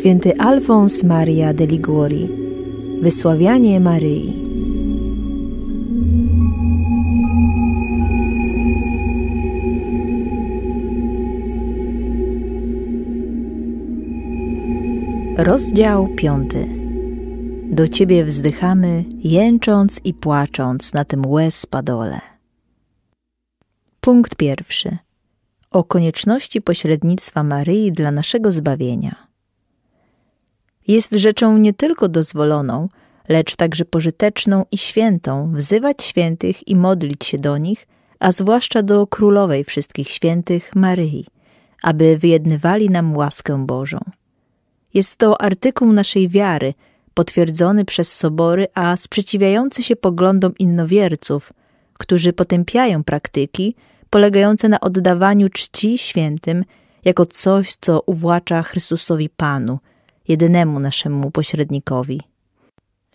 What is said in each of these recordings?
święty Alfons Maria de Liguri. Wysławianie Maryi. Rozdział piąty. Do Ciebie wzdychamy, jęcząc i płacząc na tym łez padole. Punkt pierwszy. O konieczności pośrednictwa Maryi dla naszego zbawienia jest rzeczą nie tylko dozwoloną, lecz także pożyteczną i świętą wzywać świętych i modlić się do nich, a zwłaszcza do królowej wszystkich świętych Maryi, aby wyjednywali nam łaskę Bożą. Jest to artykuł naszej wiary, potwierdzony przez sobory, a sprzeciwiający się poglądom innowierców, którzy potępiają praktyki polegające na oddawaniu czci świętym jako coś, co uwłacza Chrystusowi Panu – jedynemu naszemu pośrednikowi.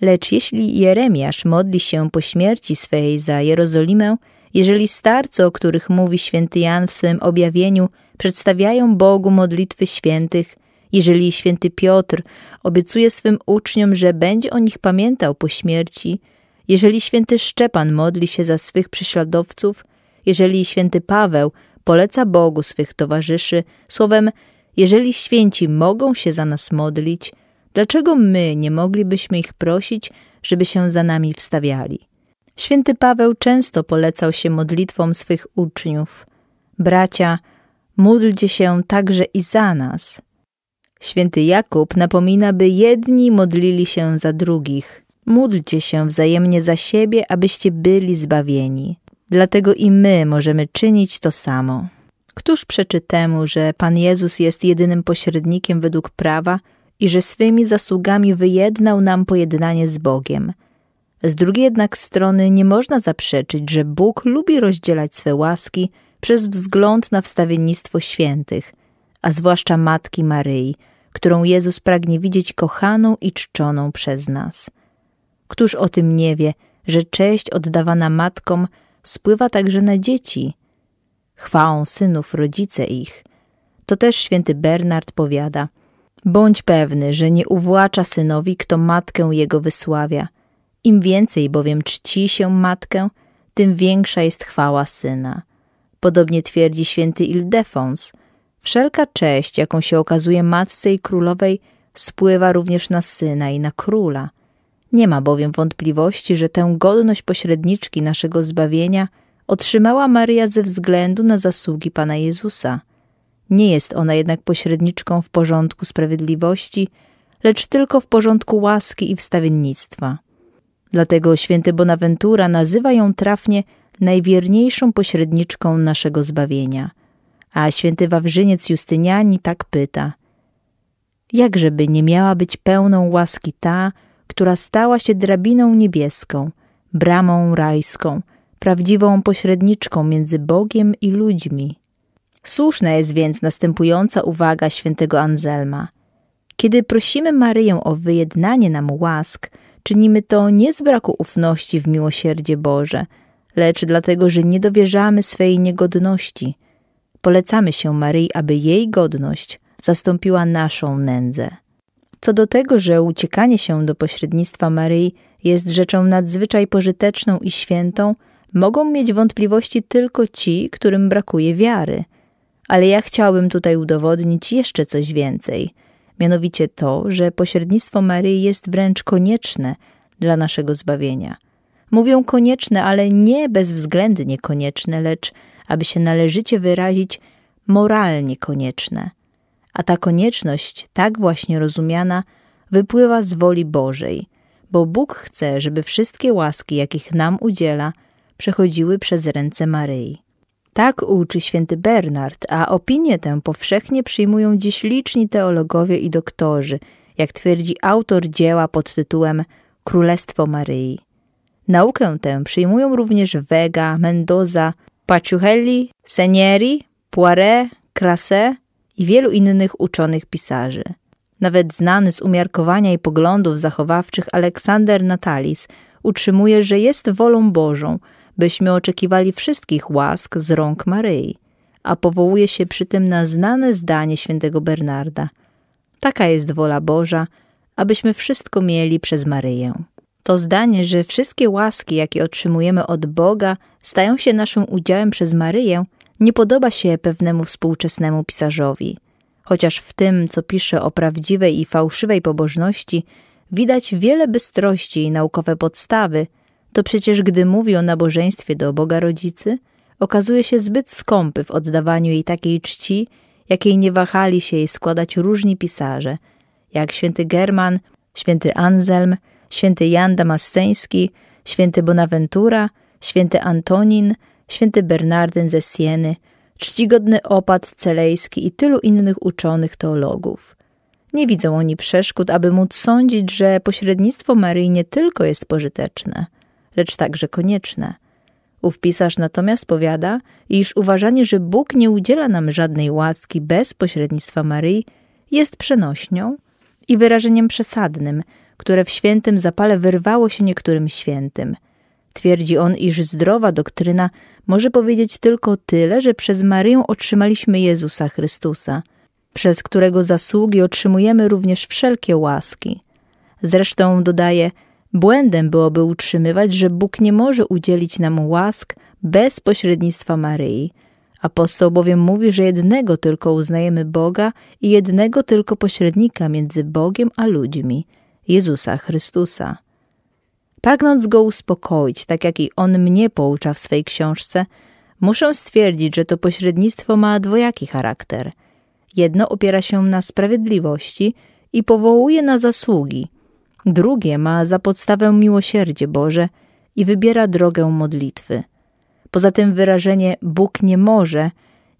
Lecz jeśli Jeremiasz modli się po śmierci swej za Jerozolimę, jeżeli starcy, o których mówi święty Jan w swym objawieniu, przedstawiają Bogu modlitwy świętych, jeżeli święty Piotr obiecuje swym uczniom, że będzie o nich pamiętał po śmierci, jeżeli święty Szczepan modli się za swych prześladowców, jeżeli święty Paweł poleca Bogu swych towarzyszy, słowem, jeżeli święci mogą się za nas modlić, dlaczego my nie moglibyśmy ich prosić, żeby się za nami wstawiali? Święty Paweł często polecał się modlitwom swych uczniów. Bracia, módlcie się także i za nas. Święty Jakub napomina, by jedni modlili się za drugich. Módlcie się wzajemnie za siebie, abyście byli zbawieni. Dlatego i my możemy czynić to samo. Któż przeczy temu, że Pan Jezus jest jedynym pośrednikiem według prawa i że swymi zasługami wyjednał nam pojednanie z Bogiem? Z drugiej jednak strony nie można zaprzeczyć, że Bóg lubi rozdzielać swe łaski przez wzgląd na wstawiennictwo świętych, a zwłaszcza Matki Maryi, którą Jezus pragnie widzieć kochaną i czczoną przez nas. Któż o tym nie wie, że cześć oddawana matkom spływa także na dzieci – chwałą synów rodzice ich. To też święty Bernard powiada: Bądź pewny, że nie uwłacza synowi, kto matkę jego wysławia. Im więcej bowiem czci się matkę, tym większa jest chwała syna. Podobnie twierdzi święty Ildefons. Wszelka cześć, jaką się okazuje matce i królowej, spływa również na syna i na króla. Nie ma bowiem wątpliwości, że tę godność pośredniczki naszego zbawienia – otrzymała Maria ze względu na zasługi Pana Jezusa. Nie jest ona jednak pośredniczką w porządku sprawiedliwości, lecz tylko w porządku łaski i wstawiennictwa. Dlatego święty Bonaventura nazywa ją trafnie najwierniejszą pośredniczką naszego zbawienia. A święty Wawrzyniec Justyniani tak pyta: Jakżeby nie miała być pełną łaski ta, która stała się drabiną niebieską, bramą rajską – prawdziwą pośredniczką między Bogiem i ludźmi. Słuszna jest więc następująca uwaga świętego Anselma. Kiedy prosimy Maryję o wyjednanie nam łask, czynimy to nie z braku ufności w miłosierdzie Boże, lecz dlatego, że nie dowierzamy swej niegodności. Polecamy się Maryi, aby jej godność zastąpiła naszą nędzę. Co do tego, że uciekanie się do pośrednictwa Maryi jest rzeczą nadzwyczaj pożyteczną i świętą, mogą mieć wątpliwości tylko ci, którym brakuje wiary. Ale ja chciałbym tutaj udowodnić jeszcze coś więcej, mianowicie to, że pośrednictwo Maryi jest wręcz konieczne dla naszego zbawienia. Mówią konieczne, ale nie bezwzględnie konieczne, lecz, aby się należycie wyrazić, moralnie konieczne. A ta konieczność, tak właśnie rozumiana, wypływa z woli Bożej, bo Bóg chce, żeby wszystkie łaski, jakich nam udziela – przechodziły przez ręce Maryi. Tak uczy święty Bernard, a opinię tę powszechnie przyjmują dziś liczni teologowie i doktorzy, jak twierdzi autor dzieła pod tytułem Królestwo Maryi. Naukę tę przyjmują również Vega, Mendoza, Paciuchelli, Senieri, Poiret, Crasset i wielu innych uczonych pisarzy. Nawet znany z umiarkowania i poglądów zachowawczych Aleksander Natalis utrzymuje, że jest wolą Bożą – byśmy oczekiwali wszystkich łask z rąk Maryi, a powołuje się przy tym na znane zdanie świętego Bernarda. Taka jest wola Boża, abyśmy wszystko mieli przez Maryję. To zdanie, że wszystkie łaski, jakie otrzymujemy od Boga, stają się naszym udziałem przez Maryję, nie podoba się pewnemu współczesnemu pisarzowi. Chociaż w tym, co pisze o prawdziwej i fałszywej pobożności, widać wiele bystrości i naukowe podstawy – to przecież gdy mówi o nabożeństwie do Boga Rodzicy, okazuje się zbyt skąpy w oddawaniu jej takiej czci, jakiej nie wahali się jej składać różni pisarze, jak święty German, święty Anselm, święty Jan Damasceński, święty Bonaventura, święty Antonin, święty Bernardyn ze Sieny, czcigodny opat celejski i tylu innych uczonych teologów. Nie widzą oni przeszkód, aby móc sądzić, że pośrednictwo Maryi nie tylko jest pożyteczne, lecz także konieczne. Ów pisarz natomiast powiada, iż uważanie, że Bóg nie udziela nam żadnej łaski bez pośrednictwa Maryi, jest przenośnią i wyrażeniem przesadnym, które w świętym zapale wyrwało się niektórym świętym. Twierdzi on, iż zdrowa doktryna może powiedzieć tylko tyle, że przez Maryję otrzymaliśmy Jezusa Chrystusa, przez którego zasługi otrzymujemy również wszelkie łaski. Zresztą dodaje – Błędem byłoby utrzymywać, że Bóg nie może udzielić nam łask bez pośrednictwa Maryi. Apostoł bowiem mówi, że jednego tylko uznajemy Boga i jednego tylko pośrednika między Bogiem a ludźmi Jezusa Chrystusa. Pragnąc go uspokoić, tak jak i on mnie poucza w swej książce, muszę stwierdzić, że to pośrednictwo ma dwojaki charakter. Jedno opiera się na sprawiedliwości i powołuje na zasługi, Drugie ma za podstawę miłosierdzie Boże i wybiera drogę modlitwy. Poza tym wyrażenie Bóg nie może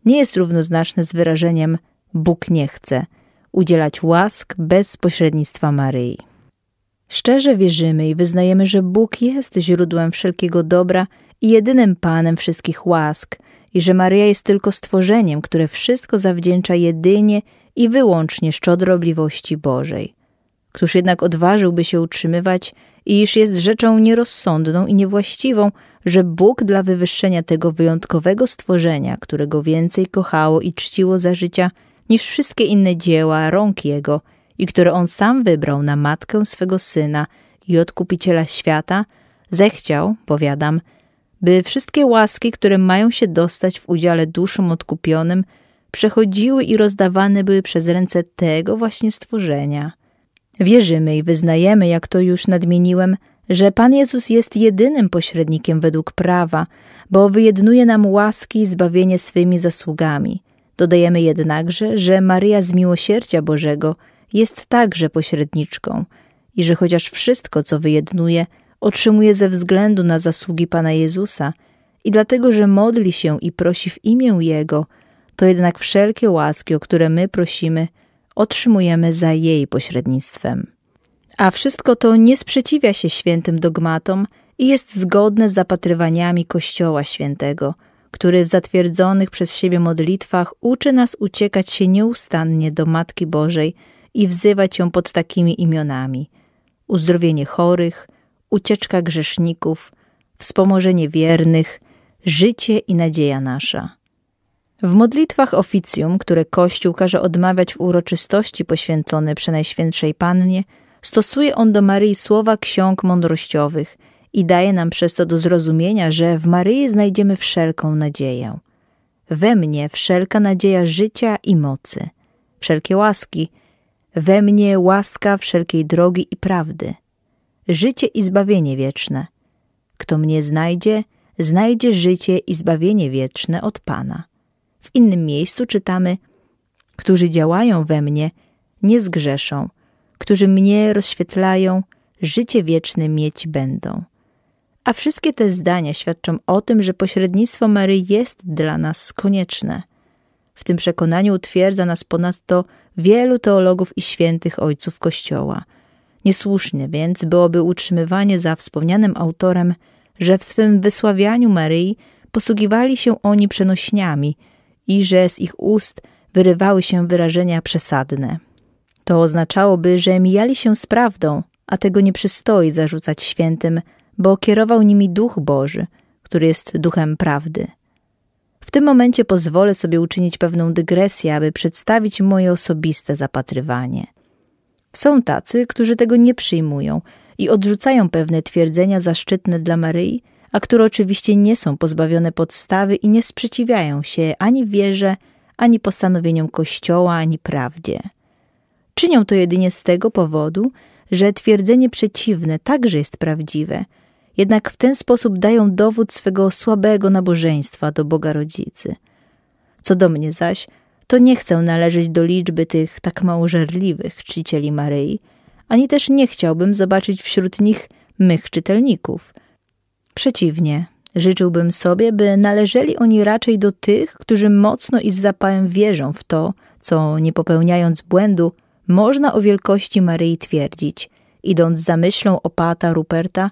nie jest równoznaczne z wyrażeniem Bóg nie chce udzielać łask bez pośrednictwa Maryi. Szczerze wierzymy i wyznajemy, że Bóg jest źródłem wszelkiego dobra i jedynym Panem wszystkich łask i że Maryja jest tylko stworzeniem, które wszystko zawdzięcza jedynie i wyłącznie szczodrobliwości Bożej. Któż jednak odważyłby się utrzymywać, iż jest rzeczą nierozsądną i niewłaściwą, że Bóg dla wywyższenia tego wyjątkowego stworzenia, którego więcej kochało i czciło za życia niż wszystkie inne dzieła rąk Jego i które On sam wybrał na matkę swego Syna i odkupiciela świata, zechciał, powiadam, by wszystkie łaski, które mają się dostać w udziale duszom odkupionym, przechodziły i rozdawane były przez ręce tego właśnie stworzenia – Wierzymy i wyznajemy, jak to już nadmieniłem, że Pan Jezus jest jedynym pośrednikiem według prawa, bo wyjednuje nam łaski i zbawienie swymi zasługami. Dodajemy jednakże, że Maryja z miłosierdzia Bożego jest także pośredniczką i że chociaż wszystko, co wyjednuje, otrzymuje ze względu na zasługi Pana Jezusa i dlatego, że modli się i prosi w imię Jego, to jednak wszelkie łaski, o które my prosimy – otrzymujemy za jej pośrednictwem. A wszystko to nie sprzeciwia się świętym dogmatom i jest zgodne z zapatrywaniami Kościoła Świętego, który w zatwierdzonych przez siebie modlitwach uczy nas uciekać się nieustannie do Matki Bożej i wzywać ją pod takimi imionami: uzdrowienie chorych, ucieczka grzeszników, wspomożenie wiernych, życie i nadzieja nasza. W modlitwach oficjum, które Kościół każe odmawiać w uroczystości poświęcone Przenajświętszej Pannie, stosuje on do Maryi słowa ksiąg mądrościowych i daje nam przez to do zrozumienia, że w Maryi znajdziemy wszelką nadzieję. We mnie wszelka nadzieja życia i mocy, wszelkie łaski, we mnie łaska wszelkiej drogi i prawdy, życie i zbawienie wieczne. Kto mnie znajdzie, znajdzie życie i zbawienie wieczne od Pana. W innym miejscu czytamy: Którzy działają we mnie, nie zgrzeszą, którzy mnie rozświetlają, życie wieczne mieć będą. A wszystkie te zdania świadczą o tym, że pośrednictwo Maryi jest dla nas konieczne. W tym przekonaniu utwierdza nas ponadto wielu teologów i świętych ojców Kościoła. Niesłuszne więc byłoby utrzymywanie za wspomnianym autorem, że w swym wysławianiu Maryi posługiwali się oni przenośniami – i że z ich ust wyrywały się wyrażenia przesadne. To oznaczałoby, że mijali się z prawdą, a tego nie przystoi zarzucać świętym, bo kierował nimi Duch Boży, który jest duchem prawdy. W tym momencie pozwolę sobie uczynić pewną dygresję, aby przedstawić moje osobiste zapatrywanie. Są tacy, którzy tego nie przyjmują i odrzucają pewne twierdzenia zaszczytne dla Maryi a które oczywiście nie są pozbawione podstawy i nie sprzeciwiają się ani wierze, ani postanowieniom Kościoła, ani prawdzie. Czynią to jedynie z tego powodu, że twierdzenie przeciwne także jest prawdziwe, jednak w ten sposób dają dowód swego słabego nabożeństwa do Boga Rodzicy. Co do mnie zaś, to nie chcę należeć do liczby tych tak mało żarliwych czcicieli Maryi, ani też nie chciałbym zobaczyć wśród nich mych czytelników – Przeciwnie, życzyłbym sobie, by należeli oni raczej do tych, którzy mocno i z zapałem wierzą w to, co nie popełniając błędu, można o wielkości Maryi twierdzić, idąc za myślą opata Ruperta,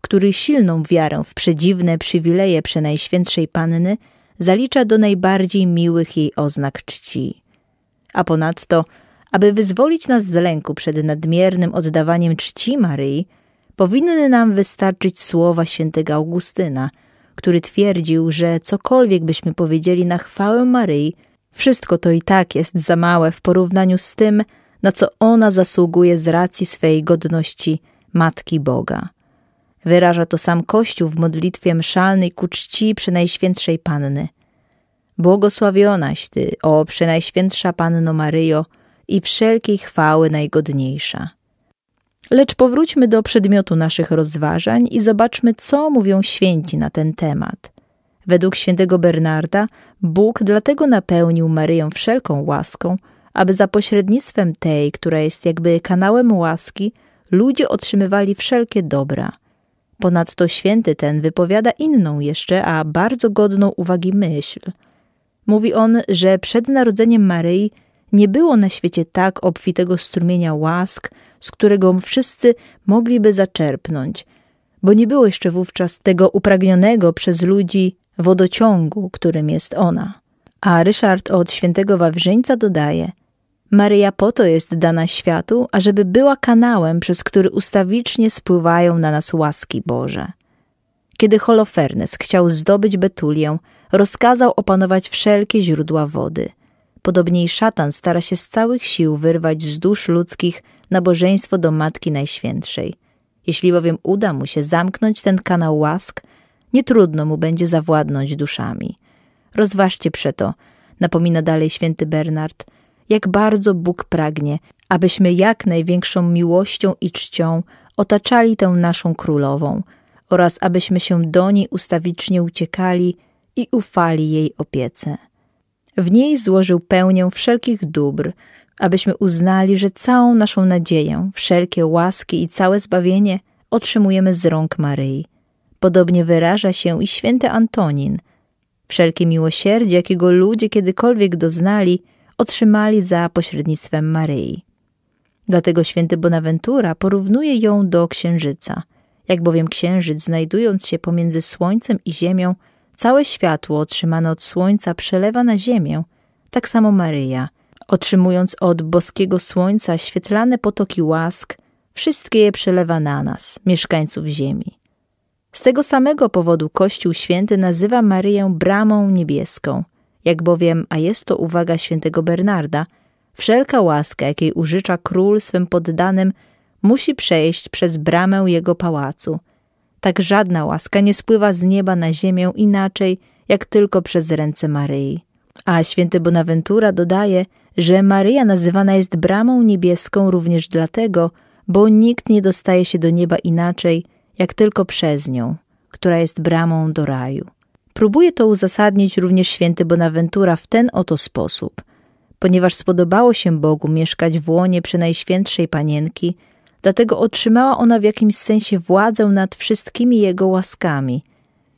który silną wiarę w przedziwne przywileje Przenajświętszej Panny zalicza do najbardziej miłych jej oznak czci. A ponadto, aby wyzwolić nas z lęku przed nadmiernym oddawaniem czci Maryi, powinny nam wystarczyć słowa świętego Augustyna, który twierdził, że cokolwiek byśmy powiedzieli na chwałę Maryi, wszystko to i tak jest za małe w porównaniu z tym, na co ona zasługuje z racji swej godności Matki Boga. Wyraża to sam Kościół w modlitwie mszalnej ku czci Przenajświętszej Panny. Błogosławionaś Ty, o Przenajświętsza Panno Maryjo, i wszelkiej chwały najgodniejsza. Lecz powróćmy do przedmiotu naszych rozważań i zobaczmy, co mówią święci na ten temat. Według świętego Bernarda Bóg dlatego napełnił Maryję wszelką łaską, aby za pośrednictwem tej, która jest jakby kanałem łaski, ludzie otrzymywali wszelkie dobra. Ponadto święty ten wypowiada inną jeszcze, a bardzo godną uwagi myśl. Mówi on, że przed narodzeniem Maryi nie było na świecie tak obfitego strumienia łask, z którego wszyscy mogliby zaczerpnąć, bo nie było jeszcze wówczas tego upragnionego przez ludzi wodociągu, którym jest ona. A Ryszard od świętego Wawrzyńca dodaje – Maryja po to jest dana światu, ażeby była kanałem, przez który ustawicznie spływają na nas łaski Boże. Kiedy Holofernes chciał zdobyć Betulię, rozkazał opanować wszelkie źródła wody. Podobnie i szatan stara się z całych sił wyrwać z dusz ludzkich nabożeństwo do Matki Najświętszej. Jeśli bowiem uda mu się zamknąć ten kanał łask, nie trudno mu będzie zawładnąć duszami. Rozważcie przeto, napomina dalej święty Bernard, jak bardzo Bóg pragnie, abyśmy jak największą miłością i czcią otaczali tę naszą królową oraz abyśmy się do niej ustawicznie uciekali i ufali jej opiece. W niej złożył pełnię wszelkich dóbr, abyśmy uznali, że całą naszą nadzieję, wszelkie łaski i całe zbawienie otrzymujemy z rąk Maryi. Podobnie wyraża się i święty Antonin. Wszelkie miłosierdzie, jakiego ludzie kiedykolwiek doznali, otrzymali za pośrednictwem Maryi. Dlatego święty Bonaventura porównuje ją do księżyca. Jak bowiem księżyc, znajdując się pomiędzy słońcem i ziemią, całe światło otrzymane od słońca przelewa na ziemię, tak samo Maryja, otrzymując od boskiego słońca świetlane potoki łask, wszystkie je przelewa na nas, mieszkańców ziemi. Z tego samego powodu Kościół Święty nazywa Maryję bramą niebieską, jak bowiem, a jest to uwaga świętego Bernarda, wszelka łaska, jakiej użycza król swym poddanym, musi przejść przez bramę jego pałacu. Tak żadna łaska nie spływa z nieba na ziemię inaczej, jak tylko przez ręce Maryi. A święty Bonaventura dodaje, że Maryja nazywana jest bramą niebieską również dlatego, bo nikt nie dostaje się do nieba inaczej, jak tylko przez nią, która jest bramą do raju. Próbuje to uzasadnić również święty Bonaventura w ten oto sposób. Ponieważ spodobało się Bogu mieszkać w łonie przenajświętszej panienki, dlatego otrzymała ona w jakimś sensie władzę nad wszystkimi jego łaskami.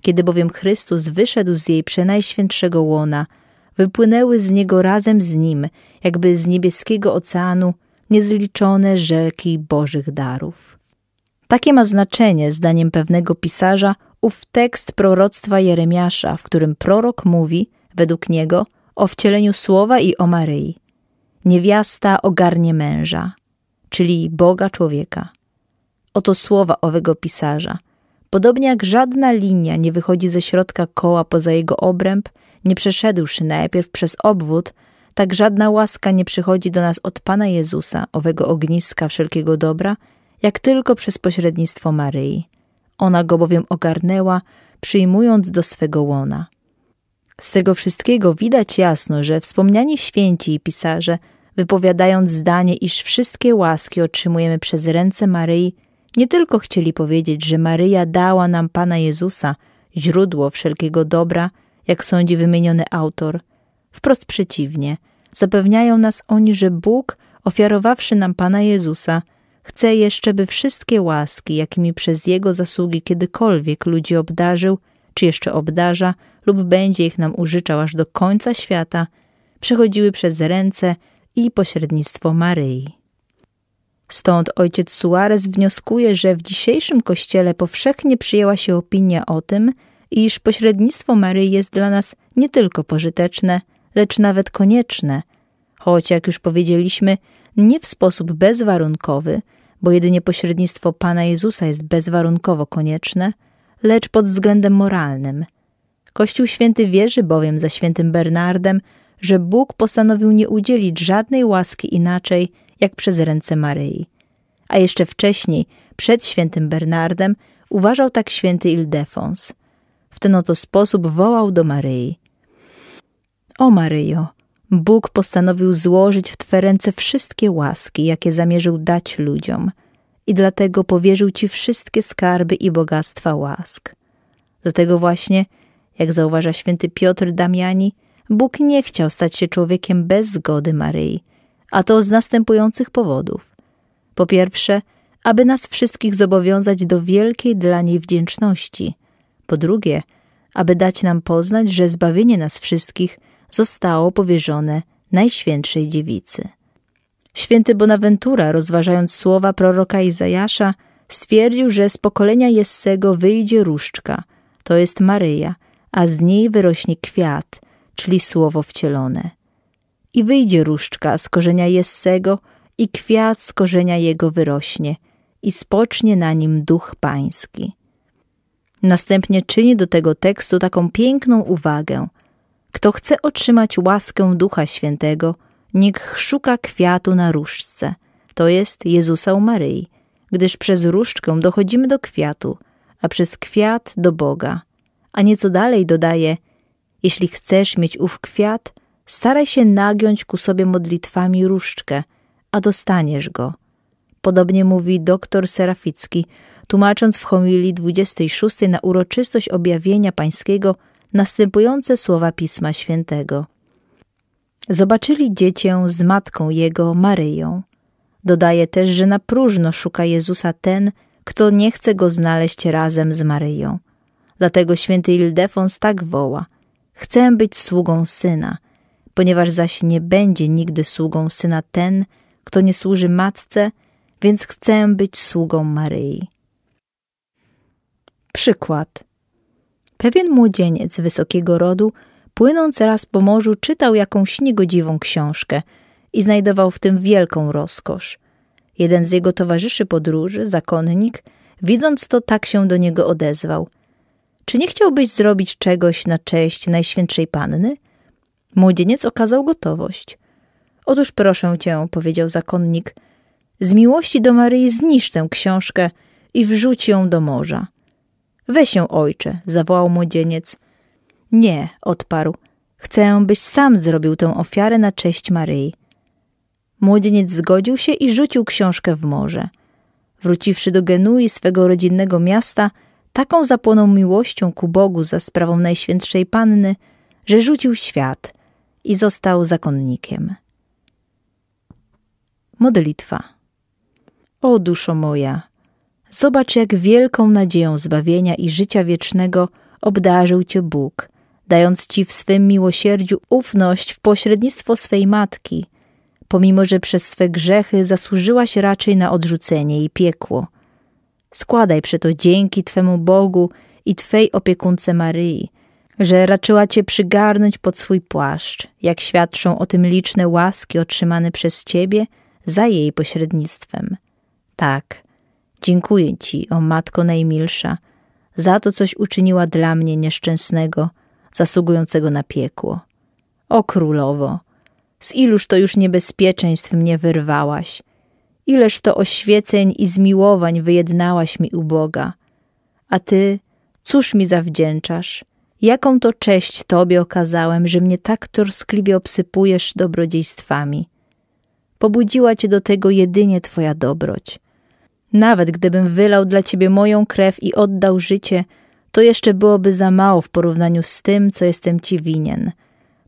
Kiedy bowiem Chrystus wyszedł z jej przenajświętszego łona, wypłynęły z niego razem z nim, jakby z niebieskiego oceanu, niezliczone rzeki Bożych darów. Takie ma znaczenie, zdaniem pewnego pisarza, ów tekst proroctwa Jeremiasza, w którym prorok mówi, według niego, o wcieleniu słowa i o Maryi. Niewiasta ogarnie męża, czyli Boga człowieka. Oto słowa owego pisarza. Podobnie jak żadna linia nie wychodzi ze środka koła poza jego obręb, nie przeszedłszy najpierw przez obwód, tak żadna łaska nie przychodzi do nas od Pana Jezusa, owego ogniska wszelkiego dobra, jak tylko przez pośrednictwo Maryi. Ona go bowiem ogarnęła, przyjmując do swego łona. Z tego wszystkiego widać jasno, że wspomniani święci i pisarze, wypowiadając zdanie, iż wszystkie łaski otrzymujemy przez ręce Maryi, nie tylko chcieli powiedzieć, że Maryja dała nam Pana Jezusa, źródło wszelkiego dobra – jak sądzi wymieniony autor. Wprost przeciwnie, zapewniają nas oni, że Bóg, ofiarowawszy nam Pana Jezusa, chce jeszcze, by wszystkie łaski, jakimi przez Jego zasługi kiedykolwiek ludzi obdarzył, czy jeszcze obdarza, lub będzie ich nam użyczał aż do końca świata, przechodziły przez ręce i pośrednictwo Maryi. Stąd ojciec Suarez wnioskuje, że w dzisiejszym kościele powszechnie przyjęła się opinia o tym, iż pośrednictwo Maryi jest dla nas nie tylko pożyteczne, lecz nawet konieczne, choć, jak już powiedzieliśmy, nie w sposób bezwarunkowy, bo jedynie pośrednictwo Pana Jezusa jest bezwarunkowo konieczne, lecz pod względem moralnym. Kościół święty wierzy bowiem za świętym Bernardem, że Bóg postanowił nie udzielić żadnej łaski inaczej, jak przez ręce Maryi. A jeszcze wcześniej, przed świętym Bernardem, uważał tak święty Ildefons – w ten oto sposób wołał do Maryi. O Maryjo, Bóg postanowił złożyć w Twe ręce wszystkie łaski, jakie zamierzył dać ludziom i dlatego powierzył Ci wszystkie skarby i bogactwa łask. Dlatego właśnie, jak zauważa święty Piotr Damiani, Bóg nie chciał stać się człowiekiem bez zgody Maryi, a to z następujących powodów. Po pierwsze, aby nas wszystkich zobowiązać do wielkiej dla niej wdzięczności – po drugie, aby dać nam poznać, że zbawienie nas wszystkich zostało powierzone Najświętszej Dziewicy. Święty Bonaventura, rozważając słowa proroka Izajasza, stwierdził, że z pokolenia Jessego wyjdzie różdżka, to jest Maryja, a z niej wyrośnie kwiat, czyli słowo wcielone. I wyjdzie różdżka z korzenia Jessego i kwiat z korzenia jego wyrośnie i spocznie na nim duch pański. Następnie czyni do tego tekstu taką piękną uwagę. Kto chce otrzymać łaskę Ducha Świętego, niech szuka kwiatu na różdżce, to jest Jezusa u Maryi, gdyż przez różdżkę dochodzimy do kwiatu, a przez kwiat do Boga. A nieco dalej dodaje, jeśli chcesz mieć ów kwiat, staraj się nagiąć ku sobie modlitwami różdżkę, a dostaniesz go. Podobnie mówi doktor Seraficki – tłumacząc w homilii 26 na uroczystość objawienia pańskiego następujące słowa Pisma Świętego. Zobaczyli dziecię z matką jego, Maryją. Dodaje też, że na próżno szuka Jezusa ten, kto nie chce go znaleźć razem z Maryją. Dlatego święty Ildefons tak woła: Chcę być sługą syna, ponieważ zaś nie będzie nigdy sługą syna ten, kto nie służy matce, więc chcę być sługą Maryi. Przykład. Pewien młodzieniec wysokiego rodu, płynąc raz po morzu, czytał jakąś niegodziwą książkę i znajdował w tym wielką rozkosz. Jeden z jego towarzyszy podróży, zakonnik, widząc to, tak się do niego odezwał. Czy nie chciałbyś zrobić czegoś na cześć Najświętszej Panny? Młodzieniec okazał gotowość. Otóż proszę cię, powiedział zakonnik, z miłości do Maryi zniszcz tę książkę i wrzuć ją do morza. Weź ją, ojcze, zawołał młodzieniec. Nie, odparł. Chcę, byś sam zrobił tę ofiarę na cześć Maryi. Młodzieniec zgodził się i rzucił książkę w morze. Wróciwszy do Genui, swego rodzinnego miasta, taką zapłonął miłością ku Bogu za sprawą Najświętszej Panny, że rzucił świat i został zakonnikiem. Modlitwa. O duszo moja, Zobacz, jak wielką nadzieją zbawienia i życia wiecznego obdarzył Cię Bóg, dając Ci w swym miłosierdziu ufność w pośrednictwo swej matki, pomimo że przez swe grzechy zasłużyłaś raczej na odrzucenie i piekło. Składaj przeto dzięki Twemu Bogu i Twej opiekunce Maryi, że raczyła Cię przygarnąć pod swój płaszcz, jak świadczą o tym liczne łaski otrzymane przez Ciebie za jej pośrednictwem. Tak – Dziękuję Ci, o Matko Najmilsza, za to, coś uczyniła dla mnie nieszczęsnego, zasługującego na piekło. O Królowo, z iluż to już niebezpieczeństw mnie wyrwałaś, ileż to oświeceń i zmiłowań wyjednałaś mi u Boga. A Ty, cóż mi zawdzięczasz? Jaką to cześć Tobie okazałem, że mnie tak troskliwie obsypujesz dobrodziejstwami? Pobudziła Cię do tego jedynie Twoja dobroć – nawet gdybym wylał dla ciebie moją krew i oddał życie, to jeszcze byłoby za mało w porównaniu z tym, co jestem ci winien,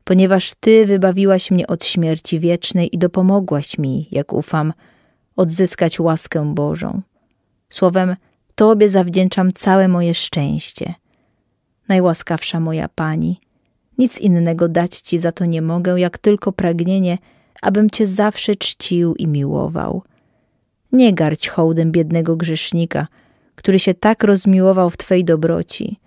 ponieważ ty wybawiłaś mnie od śmierci wiecznej i dopomogłaś mi, jak ufam, odzyskać łaskę Bożą. Słowem, Tobie zawdzięczam całe moje szczęście. Najłaskawsza moja Pani, nic innego dać Ci za to nie mogę, jak tylko pragnienie, abym Cię zawsze czcił i miłował – nie garć hołdem biednego grzesznika, który się tak rozmiłował w Twej dobroci.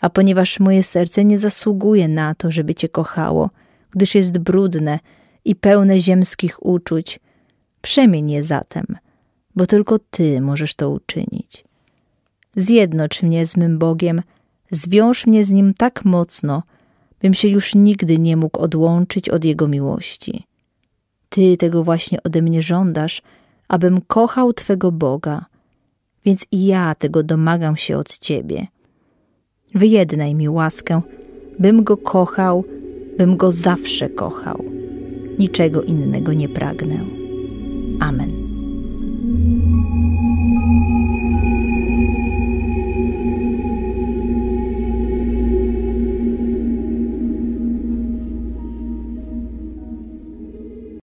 A ponieważ moje serce nie zasługuje na to, żeby Cię kochało, gdyż jest brudne i pełne ziemskich uczuć, przemień je zatem, bo tylko Ty możesz to uczynić. Zjednocz mnie z mym Bogiem, zwiąż mnie z Nim tak mocno, bym się już nigdy nie mógł odłączyć od Jego miłości. Ty tego właśnie ode mnie żądasz – abym kochał Twego Boga, więc i ja tego domagam się od Ciebie. Wyjednaj mi łaskę, bym Go kochał, bym Go zawsze kochał. Niczego innego nie pragnę. Amen.